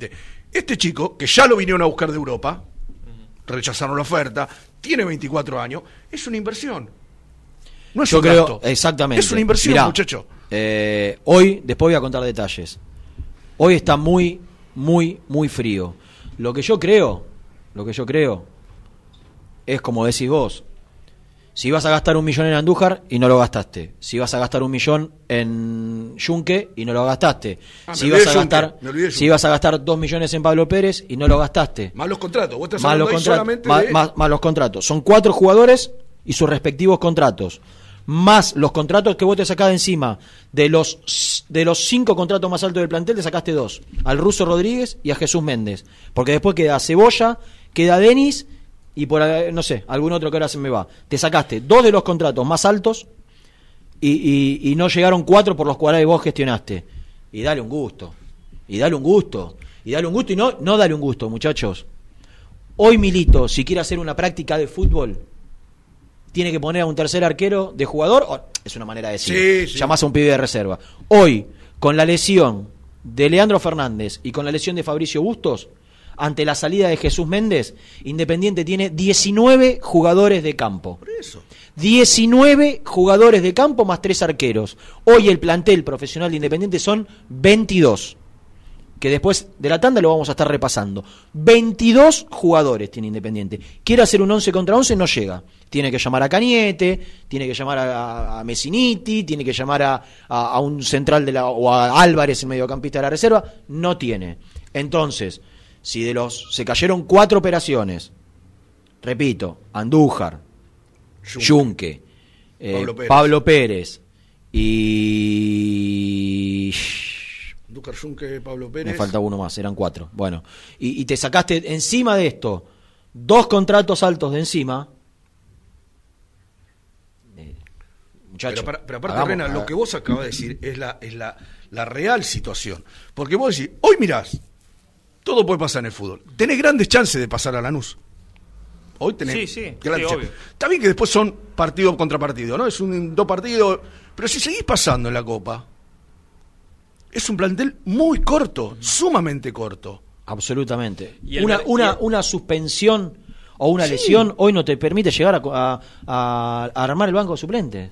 Este, este chico, que ya lo vinieron a buscar de Europa, rechazaron la oferta, tiene 24 años, es una inversión. No es Yo creo, Exactamente. Es una inversión, muchacho. Eh, hoy, después voy a contar detalles. Hoy está muy, muy, muy frío. Lo que yo creo, lo que yo creo, es como decís vos, si vas a gastar un millón en Andújar y no lo gastaste. Si vas a gastar un millón en Yunque y no lo gastaste. Ah, si, vas a gastar, dos millones en Pablo Pérez y no lo gastaste. Más los contratos. contratos. Son cuatro jugadores y sus respectivos contratos. Más los contratos que vos te sacás de encima. De los, de los cinco contratos más altos del plantel, te sacaste dos. Al ruso Rodríguez y a Jesús Méndez. Porque después queda Cebolla, queda Denis y por, eh, no sé, algún otro que ahora se me va. Te sacaste dos de los contratos más altos y, no llegaron cuatro por los cuales vos gestionaste. Y dale un gusto. Y dale un gusto. Y dale un gusto. Y no, no dale un gusto, muchachos. Hoy Milito, si quiere hacer una práctica de fútbol, tiene que poner a un tercer arquero de jugador. es una manera de decir. Llamas Llamás a un pibe de reserva. Hoy, con la lesión de Leandro Fernández y con la lesión de Fabricio Bustos, ante la salida de Jesús Méndez, Independiente tiene 19 jugadores de campo. Por eso. 19 jugadores de campo más 3 arqueros. Hoy el plantel profesional de Independiente son 22. Que después de la tanda lo vamos a estar repasando. 22 jugadores tiene Independiente. Quiere hacer un 11 contra 11, no llega. Tiene que llamar a Cañete, tiene que llamar a, a Messiniti, tiene que llamar a, a, un central de la, o a Álvarez, el mediocampista de la reserva. No tiene. Entonces, si de los. Se cayeron cuatro operaciones. Repito, Andújar, Yunque, eh, Pablo, Pérez. y. Andújar, Yunque, Pablo Pérez. Me falta uno más, eran cuatro. Bueno, y, te sacaste encima de esto dos contratos altos de encima. Eh, pero, aparte, Rena, lo que vos acabas de decir es la, la real situación. Porque vos decís, hoy mirás, todo puede pasar en el fútbol. Tenés grandes chances de pasar a Lanús. Hoy tenés sí, sí, grandes chances. Está bien que después son partido contra partido, ¿no? Es un dos partidos. Pero si seguís pasando en la Copa, es un plantel muy corto, sumamente corto. Absolutamente. una, una, una suspensión o una lesión hoy no te permite llegar a, a armar el banco de suplente.